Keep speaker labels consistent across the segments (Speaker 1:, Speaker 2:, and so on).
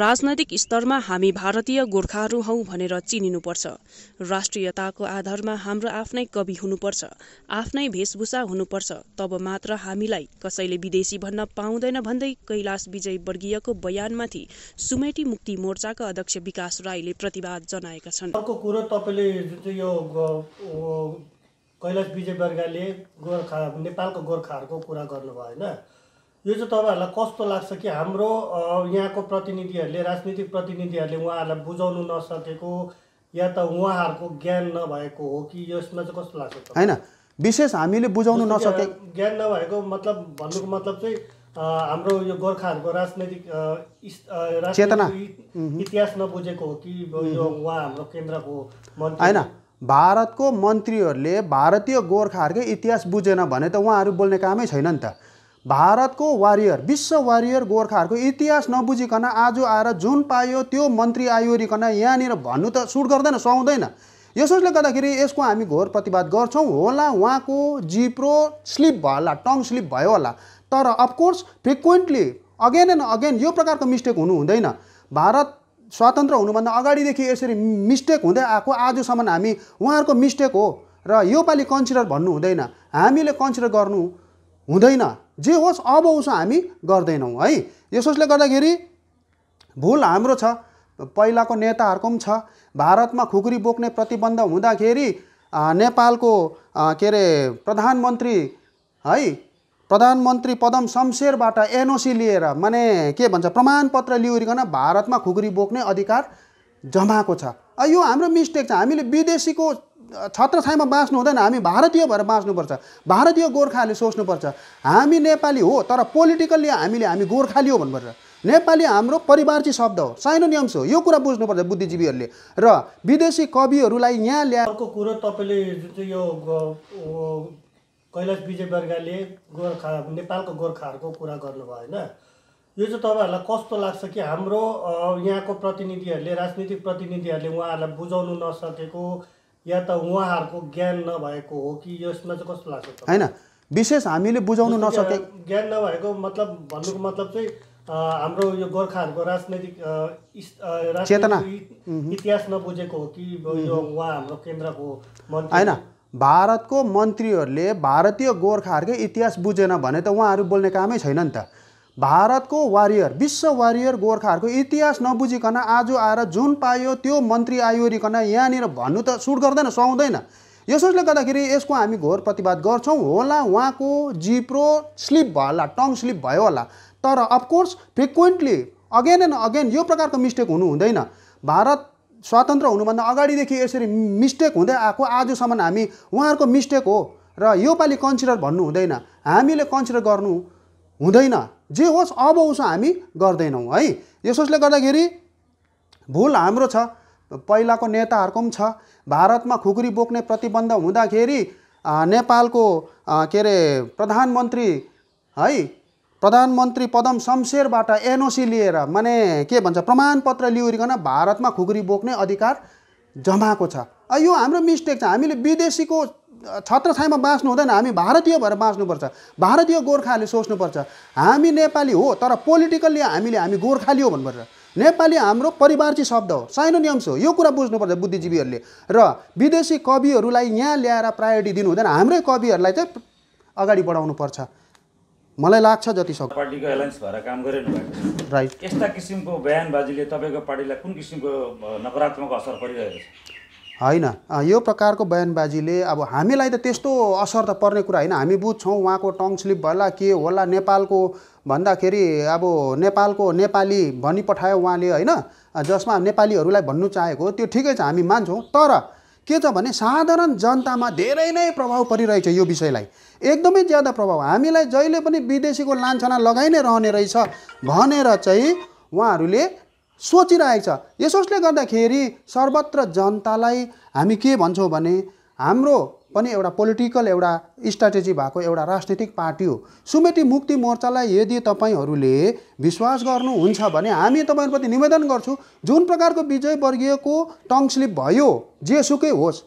Speaker 1: राजनैतिक स्तरमा हामी भारतीय गोर्खाहरू हौ भनेर चिनिनुपर्छ राष्ट्रियताको आधारमा हाम्रो आफ्नै कवि हुनुपर्छ आफ्नै भेषभूषा हुनुपर्छ तब मात्र हामीलाई कसैले विदेशी भन्न पाउँदैन भन्दै कैलाश विजय वर्गीयको बयानमाथि सुमेटी मुक्ति मोर्चाका अध्यक्ष विकास राईले प्रतिवाद जनाएका छन् अर्को कुरो तपाईँले जुन
Speaker 2: चाहिँ यो कैलाश विजय वर्गले गोर्खा नेपालको गोर्खाहरूको कुरा गर्नुभयो होइन यो चाहिँ तपाईँहरूलाई कस्तो लाग्छ कि हाम्रो यहाँको प्रतिनिधिहरूले राजनीतिक प्रतिनिधिहरूले उहाँहरूलाई बुझाउनु नसकेको या त उहाँहरूको ज्ञान नभएको हो कि यसमा चाहिँ कस्तो लाग्छ
Speaker 1: होइन विशेष हामीले बुझाउनु नसके
Speaker 2: ज्ञान नभएको मतलब भन्नुको मतलब चाहिँ हाम्रो यो गोर्खाहरूको राजनैतिक चेतना इतिहास नबुझेको हो कि यो उहाँ हाम्रो केन्द्रको होइन
Speaker 1: भारतको मन्त्रीहरूले भारतीय गोर्खाहरूकै इतिहास बुझेन भने त उहाँहरू बोल्ने कामै छैन नि त भारतको वारियर विश्व वारियर गोर्खाहरूको इतिहास नबुझिकन आज आएर जुन पायो त्यो मन्त्री आयोरिकन यहाँनिर भन्नु त सुट गर्दैन सुहाउँदैन यसोले गर्दाखेरि यसको हामी घोर प्रतिवाद गर्छौँ होला उहाँको जिप्रो स्लिप भयो होला टङ स्लिप भयो होला तर of course frequently again and again यो प्रकारको मिस्टेक हुनु हुँदैन भारत स्वतन्त्र हुनुभन्दा अगाडिदेखि यसरी मिस्टेक हुँदै आएको आजसम्म हामी उहाँहरूको मिस्टेक हो र योपालि कन्सिडर भन्नु हुँदैन हामीले कन्सिडर गर्नु हुँदैन जे होस् अब उसो हामी गर्दैनौँ है यसोसले गर्दाखेरि भुल हाम्रो छ पहिलाको नेताहरूको पनि छ भारतमा खुकुरी बोक्ने प्रतिबन्ध हुँदाखेरि नेपालको के अरे प्रधानमन्त्री है प्रधानमन्त्री पदम शमशेरबाट एनओसी लिएर माने के भन्छ प्रमाणपत्र लिउरिकन भारतमा खुकुरी बोक्ने अधिकार जमाएको छ यो हाम्रो मिस्टेक छ हामीले विदेशीको छत्र छाइमा बाँच्नु हुँदैन हामी भारतीय भएर बाँच्नुपर्छ भारतीय गोर्खाहरूले सोच्नुपर्छ हामी नेपाली हो तर पोलिटिकल्ली हामीले हामी गोर्खाली हो भन्नुपर्छ नेपाली हाम्रो परिवार चाहिँ शब्द हो साइनो नियम्स हो यो कुरा बुझ्नुपर्छ बुद्धिजीवीहरूले र विदेशी कविहरूलाई यहाँ ल्याए अर्को
Speaker 2: कुरो तपाईँले जुन चाहिँ यो कैलाश विजय वर्गले गोर्खा नेपालको गोर्खाहरूको कुरा गर्नुभयो होइन यो चाहिँ तपाईँहरूलाई कस्तो लाग्छ कि हाम्रो यहाँको प्रतिनिधिहरूले राजनीतिक प्रतिनिधिहरूले उहाँहरूलाई बुझाउनु नसकेको या त उहाँहरूको ज्ञान नभएको हो कि यसमा चाहिँ कस्तो लाग्छ
Speaker 1: होइन विशेष हामीले बुझाउनु नसके
Speaker 2: ज्ञान नभएको मतलब भन्नुको मतलब चाहिँ हाम्रो यो गोर्खाहरूको राजनैतिक चेतना इतिहास नबुझेको हो कि यो उहाँ हाम्रो केन्द्रको होइन
Speaker 1: भारतको मन्त्रीहरूले भारतीय गोर्खाहरूकै इतिहास बुझेन भने त उहाँहरू बोल्ने कामै छैन नि त भारतको वारियर विश्व वारियर गोर्खाहरूको इतिहास नबुझिकन आज आएर जुन पायो त्यो मन्त्री आयोरिकन यहाँनिर भन्नु त सुट गर्दैन सुहाउँदैन यसोले गर्दाखेरि यसको हामी घोर प्रतिवाद गर्छौँ होला उहाँको जिप्रो स्लिप भयो होला टङ स्लिप भयो होला तर of course frequently again and again यो प्रकारको मिस्टेक हुनु हुँदैन भारत स्वतन्त्र हुनुभन्दा अगाडिदेखि यसरी मिस्टेक हुँदै आएको आजसम्म हामी उहाँहरूको मिस्टेक हो र योपालि कन्सिडर भन्नु हुँदैन हामीले कन्सिडर गर्नु हुँदैन जे होस् अब उसो हामी गर्दैनौँ है यसोस्ले गर्दाखेरि भुल हाम्रो छ पहिलाको नेताहरूको पनि छ भारतमा खुकुरी बोक्ने प्रतिबन्ध हुँदाखेरि नेपालको के अरे प्रधानमन्त्री है प्रधानमन्त्री पदम शमशेरबाट एनओसी लिएर माने के भन्छ प्रमाणपत्र लिउरिकन भारतमा खुकुरी बोक्ने अधिकार जमाएको छ यो हाम्रो मिस्टेक छ हामीले विदेशीको छत्रछायामा बाँच्नु हुँदैन हामी भारतीय भएर बाँच्नुपर्छ भारतीय गोर्खाहरूले सोच्नुपर्छ हामी नेपाली हो तर पोलिटिकल्ली हामीले हामी गोर्खाली हो भन्नुपर्छ नेपाली हाम्रो परिवार चाहिँ शब्द हो साइनो नियम्स हो यो कुरा बुझ्नुपर्छ बुद्धिजीवीहरूले र विदेशी कविहरूलाई यहाँ ल्याएर प्रायोरिटी दिनु हुँदैन हाम्रै कविहरूलाई चाहिँ अगाडि बढाउनु पर्छ मलाई लाग्छ जति सक्छ
Speaker 2: पार्टीको एलायन्स भएर काम गरिरहनु भएको राइट यस्ता किसिमको बयानबाजीले तपाईँको पार्टीलाई कुन किसिमको नकारात्मक असर परिरहेको छ
Speaker 1: होइन यो प्रकारको बयानबाजीले अब हामीलाई त त्यस्तो असर त पर्ने कुरा होइन हामी बुझ्छौँ उहाँको टङ स्लिप होला के होला नेपालको भन्दाखेरि अब नेपालको नेपाली भनी पठायो उहाँले होइन जसमा नेपालीहरूलाई भन्नु चाहेको त्यो ठिकै छ हामी मान्छौँ तर के छ भने साधारण जनतामा धेरै नै प्रभाव परिरहेछ यो विषयलाई एकदमै ज्यादा प्रभाव हामीलाई जहिले पनि विदेशीको लान्छना लगाइ नै रहने रहेछ भनेर चाहिँ उहाँहरूले सोचिरहेको छ यसोसले गर्दाखेरि सर्वत्र जनतालाई हामी के भन्छौँ भने हाम्रो पनि एउटा पोलिटिकल एउटा स्ट्राटेजी भएको एउटा राजनीतिक पार्टी हो सुमेटी मुक्ति मोर्चालाई यदि तपाईँहरूले विश्वास गर्नुहुन्छ भने हामी तपाईँहरूप्रति निवेदन गर्छु जुन प्रकारको विजय वर्गीयको टङ स्लिप भयो जेसुकै होस्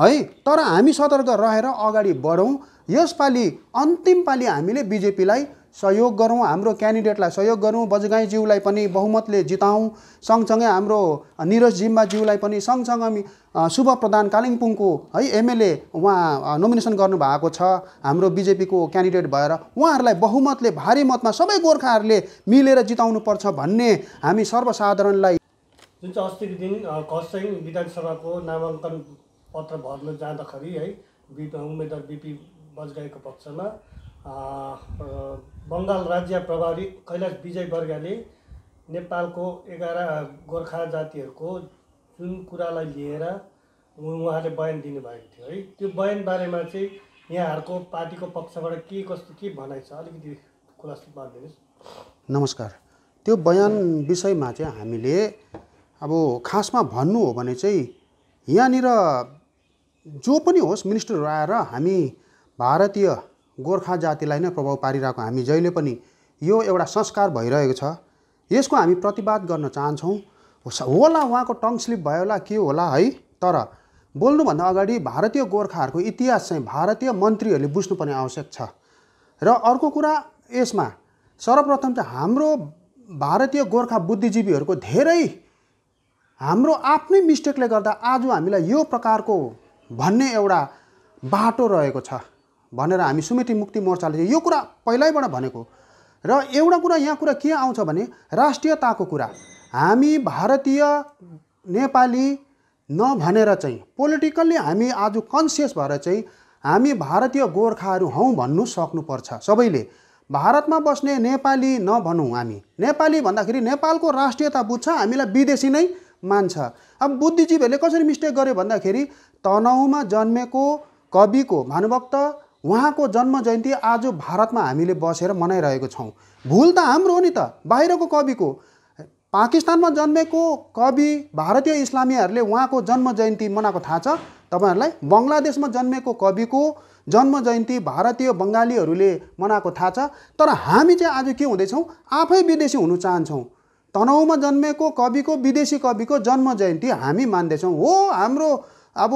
Speaker 1: है तर हामी सतर्क रहेर अगाडि बढौँ यसपालि अन्तिम पालि हामीले बिजेपीलाई सहयोग गरौँ हाम्रो क्यान्डिडेटलाई सहयोग गरौँ बजगाईज्यूलाई पनि बहुमतले जिताउँ सँगसँगै हाम्रो निरज जिम्बाज्यूलाई पनि सँगसँगै शुभ प्रधान कालिम्पोङको है एमएलए उहाँ नोमिनेसन गर्नुभएको छ हाम्रो बिजेपीको क्यान्डिडेट भएर उहाँहरूलाई बहुमतले भारी मतमा सबै गोर्खाहरूले मिलेर जिताउनुपर्छ भन्ने हामी सर्वसाधारणलाई
Speaker 2: जुन चाहिँ अस्तिको दिन खरसाङ विधानसभाको नामाङ्कन पत्र भर्न जाँदाखेरि है उम्मेदवार बिपी बजगाईको पक्षमा बङ्गाल राज्य प्रभारी कैलाश विजय वर्गले नेपालको एघार गोर्खा जातिहरूको जुन कुरालाई लिएर उहाँले बयान दिनुभएको थियो है त्यो बयान बारेमा चाहिँ यहाँहरूको पार्टीको पक्षबाट के कस्तो के भनाइ छ अलिकति खुलासा पारिदिनुहोस्
Speaker 1: नमस्कार त्यो बयान विषयमा चाहिँ हामीले अब खासमा भन्नु हो भने चाहिँ यहाँनिर जो पनि होस् मिनिस्टरहरू आएर हामी भारतीय गोर्खा जातिलाई नै प्रभाव पारिरहेको हामी जहिले पनि यो एउटा संस्कार भइरहेको छ यसको हामी प्रतिवाद गर्न चाहन्छौँ होला उहाँको टङ स्लिप भयो होला के होला है तर बोल्नुभन्दा अगाडि भारतीय गोर्खाहरूको इतिहास चाहिँ भारतीय मन्त्रीहरूले बुझ्नुपर्ने आवश्यक छ र अर्को कुरा यसमा सर्वप्रथम चाहिँ हाम्रो भारतीय गोर्खा बुद्धिजीवीहरूको धेरै हाम्रो आफ्नै मिस्टेकले गर्दा आज हामीलाई यो प्रकारको भन्ने एउटा बाटो रहेको छ भनेर हामी सुमेटी मुक्ति मोर्चाले यो कुरा पहिल्यैबाट भनेको र एउटा कुरा यहाँ कुरा के आउँछ भने राष्ट्रियताको कुरा हामी भारतीय नेपाली नभनेर चाहिँ पोलिटिकल्ली हामी आज कन्सियस भएर चाहिँ हामी भारतीय गोर्खाहरू हौँ भन्नु सक्नुपर्छ सबैले भारतमा बस्ने नेपाली नभनौँ हामी नेपाली भन्दाखेरि नेपालको राष्ट्रियता बुझ्छ हामीलाई विदेशी नै मान्छ अब बुद्धिजीवीहरूले कसरी मिस्टेक गर्यो भन्दाखेरि तनहुमा जन्मेको कविको भानुभक्त उहाँको जन्म जयन्ती आज भारतमा हामीले बसेर मनाइरहेको छौँ भुल त हाम्रो हो नि त बाहिरको कविको पाकिस्तानमा जन्मेको कवि भारतीय इस्लामीहरूले उहाँको जन्म जयन्ती मनाएको थाहा छ तपाईँहरूलाई बङ्गलादेशमा जन्मेको कविको जन्म जयन्ती भारतीय बङ्गालीहरूले मनाएको थाहा छ तर हामी चाहिँ आज के हुँदैछौँ आफै विदेशी हुनु चाहन्छौँ तनहुमा जन्मेको कविको विदेशी कविको जन्म जयन्ती हामी मान्दैछौँ हो हाम्रो अब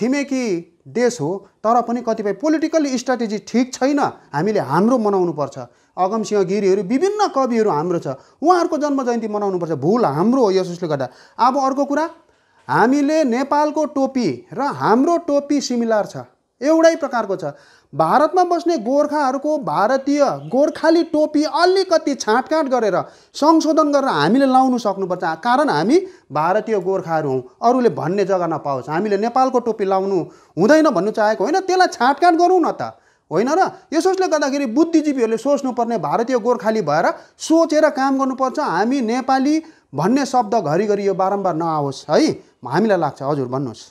Speaker 1: छिमेकी देश हो तर पनि कतिपय पोलिटिकल स्ट्राटेजी ठिक छैन हामीले हाम्रो मनाउनुपर्छ अगमसिंह गिरीहरू विभिन्न कविहरू हाम्रो छ उहाँहरूको जन्म जयन्ती मनाउनुपर्छ भुल हाम्रो हो यसले गर्दा अब अर्को कुरा हामीले नेपालको टोपी र हाम्रो टोपी सिमिलर छ एउटै प्रकारको छ भारतमा बस्ने गोर्खाहरूको भारतीय गोर्खाली टोपी अलिकति छाँटकाँट गरेर संशोधन गरेर हामीले लाउनु सक्नुपर्छ कारण हामी भारतीय गोर्खाहरू हौँ अरूले भन्ने जग्गा नपाओस् हामीले नेपालको टोपी लाउनु हुँदैन भन्नु चाहेको होइन त्यसलाई छाँटकाँट गरौँ न त होइन र यसोसले गर्दाखेरि बुद्धिजीवीहरूले सोच्नुपर्ने भारतीय गोर्खाली भएर सोचेर काम गर्नुपर्छ हामी नेपाली भन्ने शब्द घरिघरि यो बारम्बार नआओस् है हामीलाई लाग्छ हजुर भन्नुहोस्